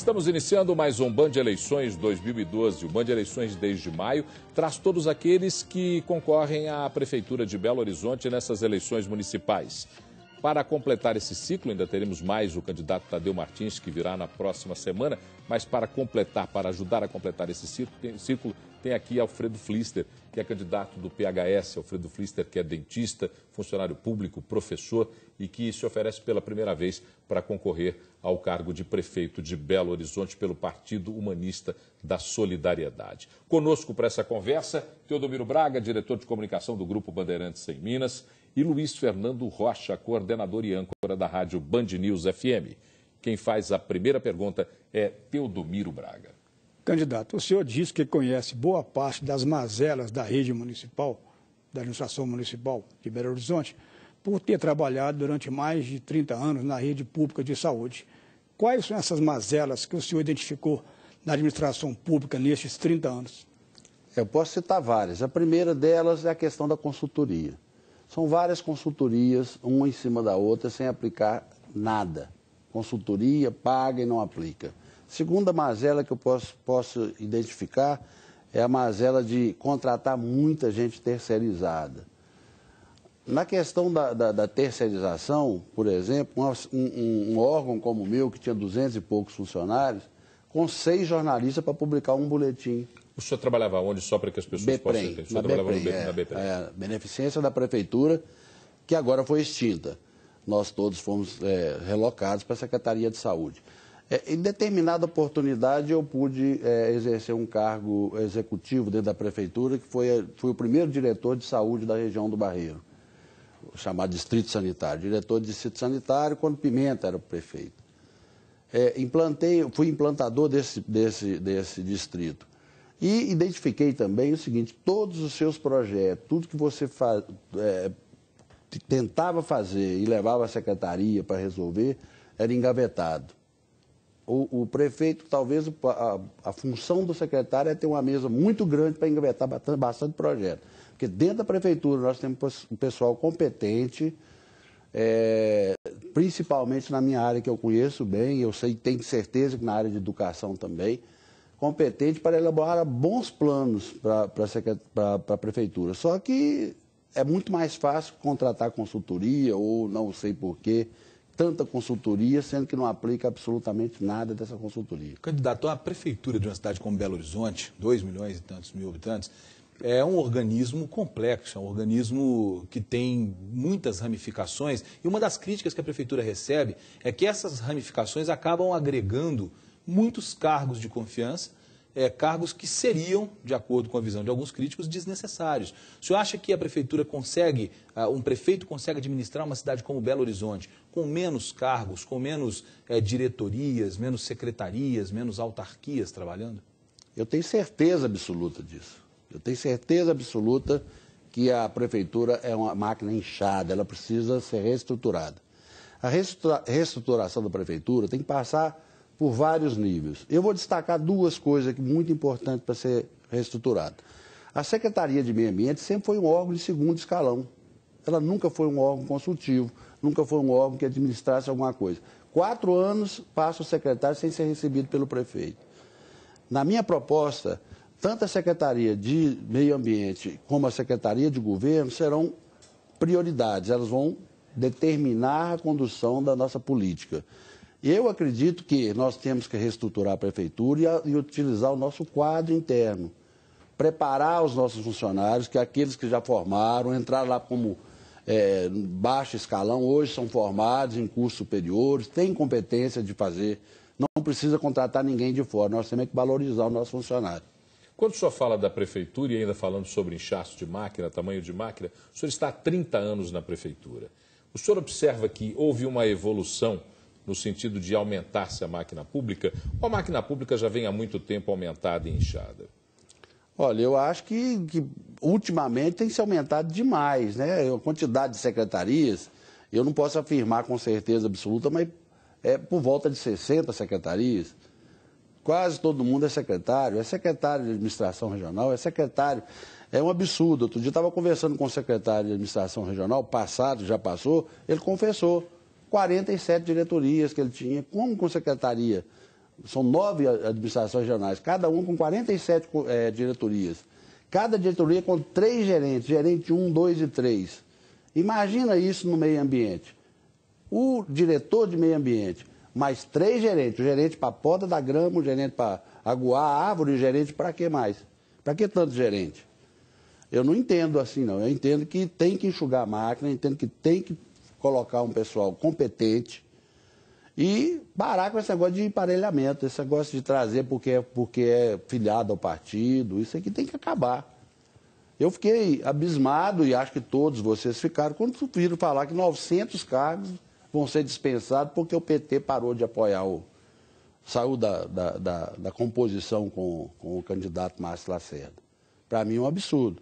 Estamos iniciando mais um Band Eleições 2012. O Band Eleições desde maio traz todos aqueles que concorrem à Prefeitura de Belo Horizonte nessas eleições municipais. Para completar esse ciclo, ainda teremos mais o candidato Tadeu Martins, que virá na próxima semana. Mas para completar, para ajudar a completar esse ciclo, tem aqui Alfredo Flister, que é candidato do PHS. Alfredo Flister, que é dentista, funcionário público, professor e que se oferece pela primeira vez para concorrer ao cargo de prefeito de Belo Horizonte pelo Partido Humanista da Solidariedade. Conosco para essa conversa, Teodomiro Braga, diretor de comunicação do Grupo Bandeirantes em Minas e Luiz Fernando Rocha, coordenador e âncora da rádio Band News FM. Quem faz a primeira pergunta é Teodomiro Braga. Candidato, o senhor diz que conhece boa parte das mazelas da rede municipal, da administração municipal de Belo Horizonte, por ter trabalhado durante mais de 30 anos na rede pública de saúde. Quais são essas mazelas que o senhor identificou na administração pública nesses 30 anos? Eu posso citar várias. A primeira delas é a questão da consultoria. São várias consultorias, uma em cima da outra, sem aplicar nada. Consultoria, paga e não aplica. Segunda mazela que eu posso, posso identificar é a mazela de contratar muita gente terceirizada. Na questão da, da, da terceirização, por exemplo, um, um, um, órgão como o meu, que tinha duzentos e poucos funcionários, com seis jornalistas para publicar um boletim. O senhor trabalhava onde, só para que as pessoas Beprem, possam entender? O senhor trabalhava Beprem, no, é, na Beprem. É, beneficência da Prefeitura, que agora foi extinta. Nós todos fomos é, relocados para a Secretaria de Saúde. É, em determinada oportunidade, eu pude é, exercer um cargo executivo dentro da prefeitura, que foi, fui o primeiro diretor de saúde da região do Barreiro, chamado Distrito Sanitário. Diretor de Distrito Sanitário, quando Pimenta era o prefeito. É, implantei, fui implantador desse, desse, desse distrito. E identifiquei também o seguinte: todos os seus projetos, tudo que você faz, é, tentava fazer e levava à secretaria para resolver, era engavetado. O, o prefeito, talvez a, a, função do secretário é ter uma mesa muito grande para engavetar bastante projeto. Porque dentro da prefeitura nós temos um pessoal competente, é, principalmente na minha área que eu conheço bem, eu sei, tenho certeza que na área de educação também competente para elaborar bons planos para a prefeitura. Só que é muito mais fácil contratar consultoria ou não sei porquê, tanta consultoria, sendo que não aplica absolutamente nada dessa consultoria. Candidato, a prefeitura de uma cidade como Belo Horizonte, 2 milhões e tantos mil habitantes, é um organismo complexo, é um organismo que tem muitas ramificações. E uma das críticas que a prefeitura recebe é que essas ramificações acabam agregando muitos cargos de confiança, é, cargos que seriam, de acordo com a visão de alguns críticos, desnecessários. O senhor acha que a prefeitura consegue, uh, um prefeito consegue administrar uma cidade como Belo Horizonte, com menos cargos, com menos é, diretorias, menos secretarias, menos autarquias trabalhando? Eu tenho certeza absoluta disso. Eu tenho certeza absoluta que a prefeitura é uma máquina inchada, ela precisa ser reestruturada. A reestruturação da prefeitura tem que passar por vários níveis. Eu vou destacar duas coisas muito importantes para ser reestruturado. A Secretaria de Meio Ambiente sempre foi um órgão de segundo escalão. Ela nunca foi um órgão consultivo, nunca foi um órgão que administrasse alguma coisa. Quatro anos passa o secretário sem ser recebido pelo prefeito. Na minha proposta, tanto a Secretaria de Meio Ambiente como a Secretaria de Governo serão prioridades, elas vão determinar a condução da nossa política. Eu acredito que nós temos que reestruturar a prefeitura e, a, e utilizar o nosso quadro interno. Preparar os nossos funcionários, que aqueles que já formaram, entrar lá como é, baixo escalão, hoje são formados em cursos superiores, têm competência de fazer, não precisa contratar ninguém de fora, nós temos que valorizar o nosso funcionário. Quando o senhor fala da prefeitura e ainda falando sobre inchaço de máquina, tamanho de máquina, o senhor está há 30 anos na prefeitura. O senhor observa que houve uma evolução no sentido de aumentar-se a máquina pública, ou a máquina pública já vem há muito tempo aumentada e inchada? Olha, eu acho que, que ultimamente tem se aumentado demais, né? A quantidade de secretarias, eu não posso afirmar com certeza absoluta, mas é por volta de 60 secretarias. Quase todo mundo é secretário, é secretário de administração regional, é secretário. É um absurdo. Outro dia estava conversando com o secretário de administração regional, passado, já passou, ele confessou. 47 diretorias que ele tinha, como com secretaria. São nove administrações regionais, cada um com 47 é, eh, diretorias. Cada diretoria com três gerentes, gerente 1, 2 e 3. Imagina isso no meio ambiente. O diretor de meio ambiente, mais três gerentes, o gerente para a poda da grama, o gerente para aguar a árvore, o gerente para que mais? Para que tanto gerente? Eu não entendo assim, não. Eu entendo que tem que enxugar a máquina, entendo que tem que colocar um pessoal competente e parar com esse negócio de emparelhamento, esse negócio de trazer porque é, porque é filiado ao partido, isso aqui tem que acabar. Eu fiquei abismado, e acho que todos vocês ficaram, quando viram falar que 900 cargos vão ser dispensados porque o PT parou de apoiar o. saiu da, da, da, da composição com, com o candidato Márcio Lacerda. Para mim é um absurdo.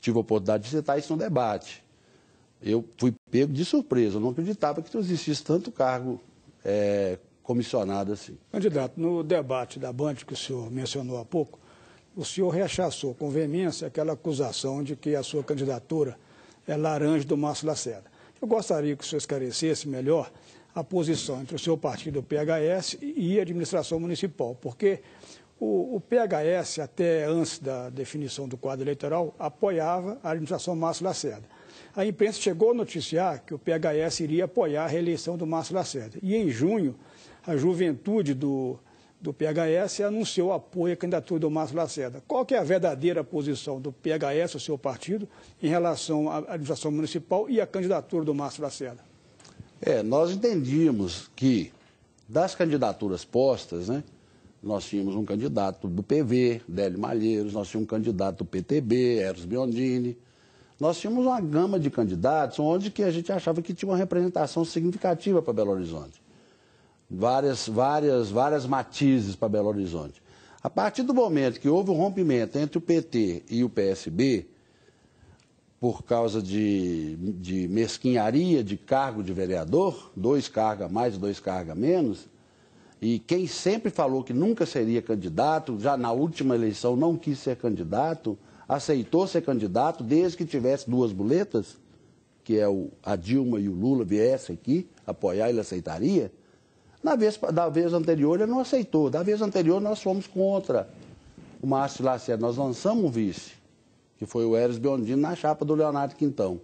Tive a oportunidade de citar isso no debate eu fui pego de surpresa, eu não acreditava que existisse tanto cargo é, comissionado assim. Candidato, no debate da Band que o senhor mencionou há pouco, o senhor rechaçou com veemência aquela acusação de que a sua candidatura é laranja do Márcio Lacerda. Eu gostaria que o senhor esclarecesse melhor a posição entre o seu partido, do PHS, e a administração municipal, porque o, o, PHS, até antes da definição do quadro eleitoral, apoiava a administração Márcio Lacerda. A imprensa chegou a noticiar que o PHS iria apoiar a reeleição do Márcio Lacerda. E em junho, a juventude do, do PHS anunciou apoio à candidatura do Márcio Lacerda. Qual que é a verdadeira posição do PHS, o seu partido, em relação à administração municipal e à candidatura do Márcio Lacerda? É, nós entendíamos que das candidaturas postas, né, nós tínhamos um candidato do PV, Délio Malheiros, nós tínhamos um candidato do PTB, Eros Biondini, nós tínhamos uma gama de candidatos onde que a gente achava que tinha uma representação significativa para Belo Horizonte. Várias, várias, várias matizes para Belo Horizonte. A partir do momento que houve o um rompimento entre o PT e o PSB, por causa de, de mesquinharia de cargo de vereador, dois cargas mais, dois cargas menos, e quem sempre falou que nunca seria candidato, já na última eleição não quis ser candidato, aceitou ser candidato desde que tivesse duas boletas, que é o, a Dilma e o Lula viesse aqui apoiar, ele aceitaria. Na vez, da vez anterior ele não aceitou. Da vez anterior nós fomos contra o Márcio Lacerda. Nós lançamos um vice, que foi o Eres Biondino na chapa do Leonardo Quintão.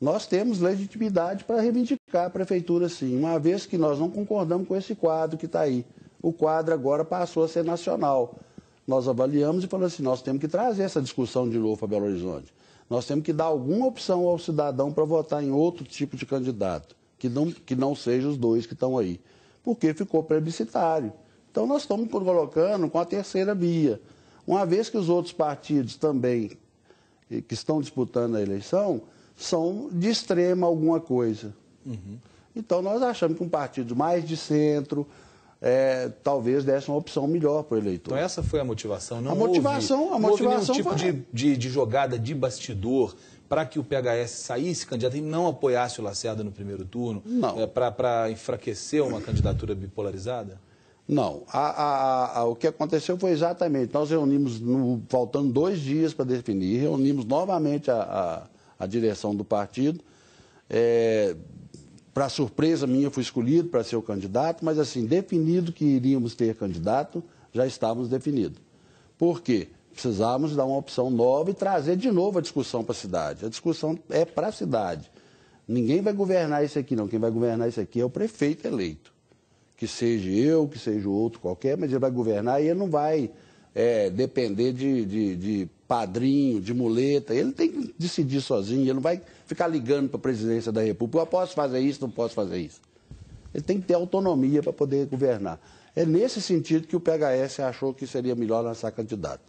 Nós temos legitimidade para reivindicar a prefeitura, sim, uma vez que nós não concordamos com esse quadro que está aí. O quadro agora passou a ser nacional nós avaliamos e falamos assim: nós temos que trazer essa discussão de novo para Belo Horizonte. Nós temos que dar alguma opção ao cidadão para votar em outro tipo de candidato, que não, que não seja os dois que estão aí, porque ficou plebiscitário. Então, nós estamos colocando com a terceira via. Uma vez que os outros partidos também que estão disputando a eleição são de extrema alguma coisa. Uhum. Então, nós achamos que um partido mais de centro, é, talvez desse uma opção melhor para o eleitor. Então essa foi a motivação, não a motivação, houve, a motivação houve nenhum tipo foi... de, de, de jogada de bastidor para que o PHS saísse candidato e não apoiasse o Lacerda no primeiro turno, é, para enfraquecer uma candidatura bipolarizada? Não. A, a, a, o que aconteceu foi exatamente, nós reunimos, no, faltando dois dias para definir, reunimos novamente a, direção do partido, é, para surpresa minha, fui escolhido para ser o candidato, mas assim, definido que iríamos ter candidato, já estávamos definidos. Por quê? Precisávamos dar uma opção nova e trazer de novo a discussão para a cidade. A discussão é para a cidade. Ninguém vai governar isso aqui, não. Quem vai governar isso aqui é o prefeito eleito. Que seja eu, que seja outro qualquer, mas ele vai governar e ele não vai é, depender de, de, de padrinho, de muleta. Ele tem que decidir sozinho, ele não vai ficar ligando para a presidência da República. Eu posso fazer isso, não posso fazer isso. Ele tem que ter autonomia para poder governar. É nesse sentido que o PHS achou que seria melhor lançar candidato.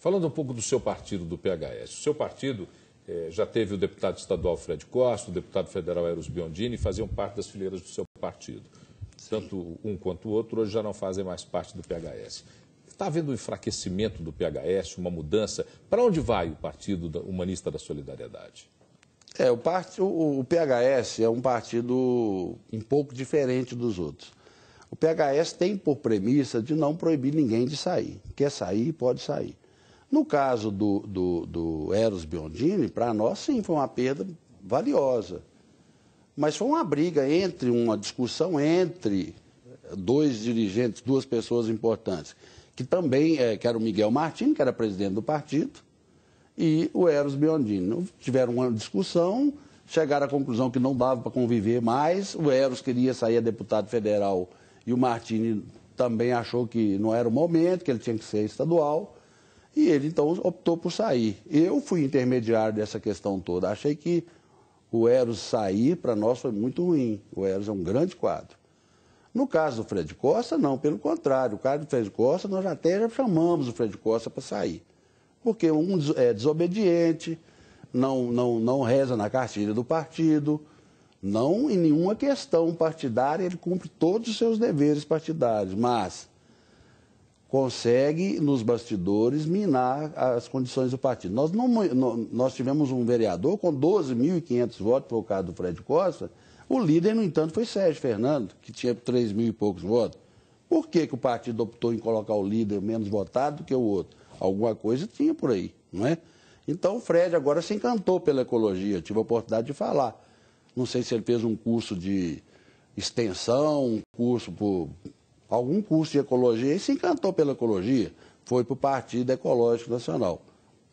Falando um pouco do seu partido, do PHS. O seu partido eh, já teve o deputado estadual Fred Costa, o deputado federal Eros Biondini, faziam parte das fileiras do seu partido. Sim. Tanto um quanto o outro hoje já não fazem mais parte do PHS. Está havendo um enfraquecimento do PHS, uma mudança? Para onde vai o Partido Humanista da Solidariedade? É, o, part... o, PHS é um partido um pouco diferente dos outros. O PHS tem por premissa de não proibir ninguém de sair. Quer sair, pode sair. No caso do, do, do Eros Biondini, para nós, sim, foi uma perda valiosa. Mas foi uma briga entre, uma discussão entre dois dirigentes, duas pessoas importantes que também é, que era o Miguel Martins, que era presidente do partido, e o Eros Biondini. Tiveram uma discussão, chegaram à conclusão que não dava para conviver mais, o Eros queria sair a deputado federal e o Martini também achou que não era o momento, que ele tinha que ser estadual, e ele então optou por sair. Eu fui intermediário dessa questão toda, achei que o Eros sair para nós foi muito ruim, o Eros é um grande quadro. No caso do Fred Costa, não, pelo contrário. O caso do Fred Costa, nós até já chamamos o Fred Costa para sair. Porque um é desobediente, não, não, não reza na cartilha do partido, não em nenhuma questão partidária, ele cumpre todos os seus deveres partidários, mas consegue, nos bastidores, minar as condições do partido. Nós, não, nós tivemos um vereador com 12.500 votos o caso do Fred Costa, o líder, no entanto, foi Sérgio Fernando, que tinha 3 mil e poucos votos. Por que, que o partido optou em colocar o líder menos votado do que o outro? Alguma coisa tinha por aí, não é? Então o Fred agora se encantou pela ecologia, tive a oportunidade de falar. Não sei se ele fez um curso de extensão, um curso por algum curso de ecologia, e se encantou pela ecologia, foi para o Partido Ecológico Nacional.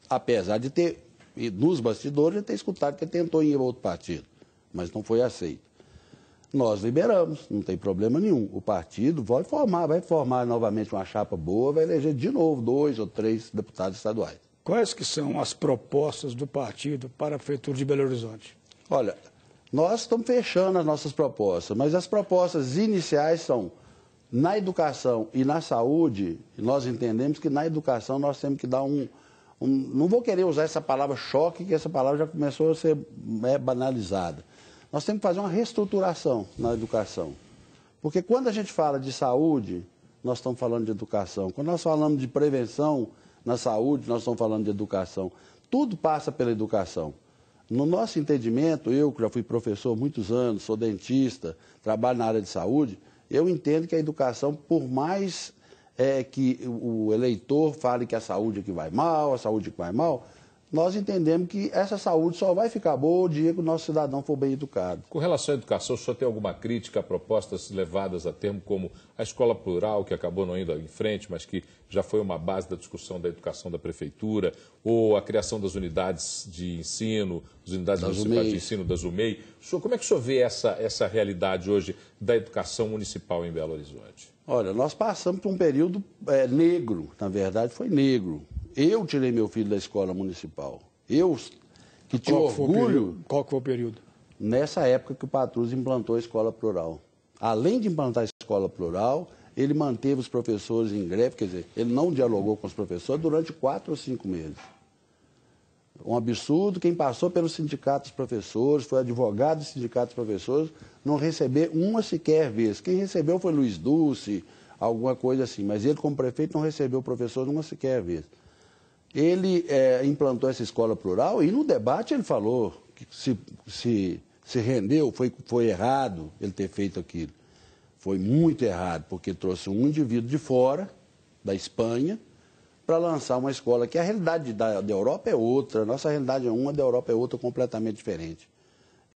Apesar de ter, nos bastidores, já ter escutado que tentou ir para outro partido, mas não foi aceito. Nós liberamos, não tem problema nenhum. O partido vai formar, vai formar novamente uma chapa boa, vai eleger de novo dois ou três deputados estaduais. Quais que são as propostas do partido para a prefeitura de Belo Horizonte? Olha, nós estamos fechando as nossas propostas, mas as propostas iniciais são na educação e na saúde, nós entendemos que na educação nós temos que dar um, um não vou querer usar essa palavra choque, que essa palavra já começou a ser é, banalizada nós temos que fazer uma reestruturação na educação. Porque quando a gente fala de saúde, nós estamos falando de educação. Quando nós falamos de prevenção na saúde, nós estamos falando de educação. Tudo passa pela educação. No nosso entendimento, eu que já fui professor muitos anos, sou dentista, trabalho na área de saúde, eu entendo que a educação, por mais é, que o eleitor fale que a saúde é que vai mal, a saúde é que vai mal, nós entendemos que essa saúde só vai ficar boa o dia que o nosso cidadão for bem educado. Com relação à educação, o senhor tem alguma crítica a propostas levadas a termo, como a escola plural, que acabou não indo em frente, mas que já foi uma base da discussão da educação da prefeitura, ou a criação das unidades de ensino, as unidades das municipais de ensino das UMEI. senhor, como é que o senhor vê essa, essa realidade hoje da educação municipal em Belo Horizonte? Olha, nós passamos por um período é, negro, na verdade foi negro, eu tirei meu filho da escola municipal. Eu que tinha qual orgulho. qual que foi o período? Nessa época que o Patrus implantou a escola plural. Além de implantar a escola plural, ele manteve os professores em greve, quer dizer, ele não dialogou com os professores durante quatro ou cinco meses. Um absurdo, quem passou pelo sindicato dos professores, foi advogado do sindicato dos professores, não receber uma sequer vez. Quem recebeu foi Luiz Dulce, alguma coisa assim, mas ele como prefeito não recebeu o professor uma sequer vez ele é, implantou essa escola plural e no debate ele falou que se, se, se rendeu, foi, foi errado ele ter feito aquilo. Foi muito errado, porque trouxe um indivíduo de fora, da Espanha, para lançar uma escola que a realidade da, da Europa é outra, a nossa realidade é uma, a da Europa é outra, completamente diferente.